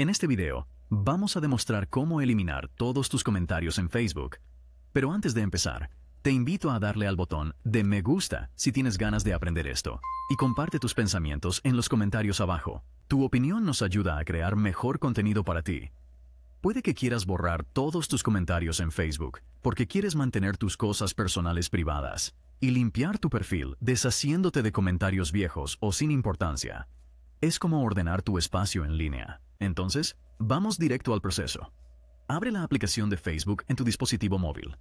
En este video, vamos a demostrar cómo eliminar todos tus comentarios en Facebook. Pero antes de empezar, te invito a darle al botón de me gusta si tienes ganas de aprender esto y comparte tus pensamientos en los comentarios abajo. Tu opinión nos ayuda a crear mejor contenido para ti. Puede que quieras borrar todos tus comentarios en Facebook porque quieres mantener tus cosas personales privadas y limpiar tu perfil deshaciéndote de comentarios viejos o sin importancia. Es como ordenar tu espacio en línea. Entonces, vamos directo al proceso. Abre la aplicación de Facebook en tu dispositivo móvil.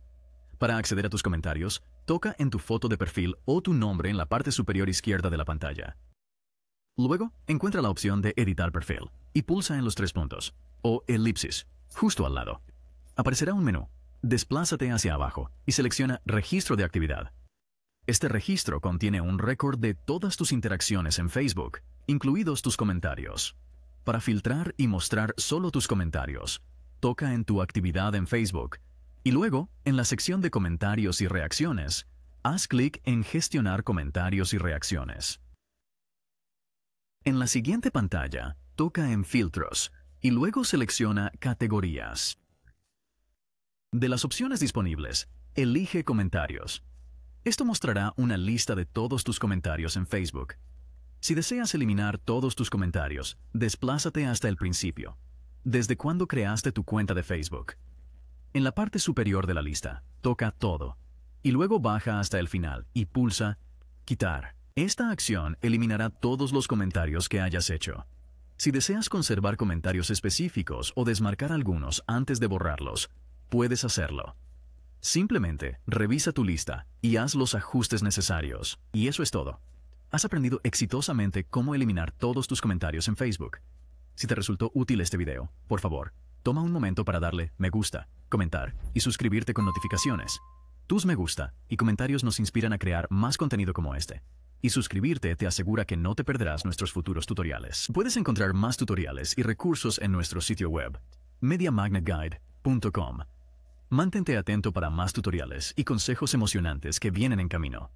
Para acceder a tus comentarios, toca en tu foto de perfil o tu nombre en la parte superior izquierda de la pantalla. Luego, encuentra la opción de Editar perfil y pulsa en los tres puntos, o elipsis, justo al lado. Aparecerá un menú. Desplázate hacia abajo y selecciona Registro de actividad. Este registro contiene un récord de todas tus interacciones en Facebook, incluidos tus comentarios. Para filtrar y mostrar solo tus comentarios, toca en tu actividad en Facebook y luego, en la sección de comentarios y reacciones, haz clic en Gestionar comentarios y reacciones. En la siguiente pantalla, toca en Filtros y luego selecciona Categorías. De las opciones disponibles, elige Comentarios. Esto mostrará una lista de todos tus comentarios en Facebook. Si deseas eliminar todos tus comentarios, desplázate hasta el principio. ¿Desde cuándo creaste tu cuenta de Facebook? En la parte superior de la lista, toca todo. Y luego baja hasta el final y pulsa Quitar. Esta acción eliminará todos los comentarios que hayas hecho. Si deseas conservar comentarios específicos o desmarcar algunos antes de borrarlos, puedes hacerlo. Simplemente revisa tu lista y haz los ajustes necesarios. Y eso es todo has aprendido exitosamente cómo eliminar todos tus comentarios en Facebook. Si te resultó útil este video, por favor, toma un momento para darle me gusta, comentar y suscribirte con notificaciones. Tus me gusta y comentarios nos inspiran a crear más contenido como este. Y suscribirte te asegura que no te perderás nuestros futuros tutoriales. Puedes encontrar más tutoriales y recursos en nuestro sitio web, mediamagnetguide.com. Mantente atento para más tutoriales y consejos emocionantes que vienen en camino.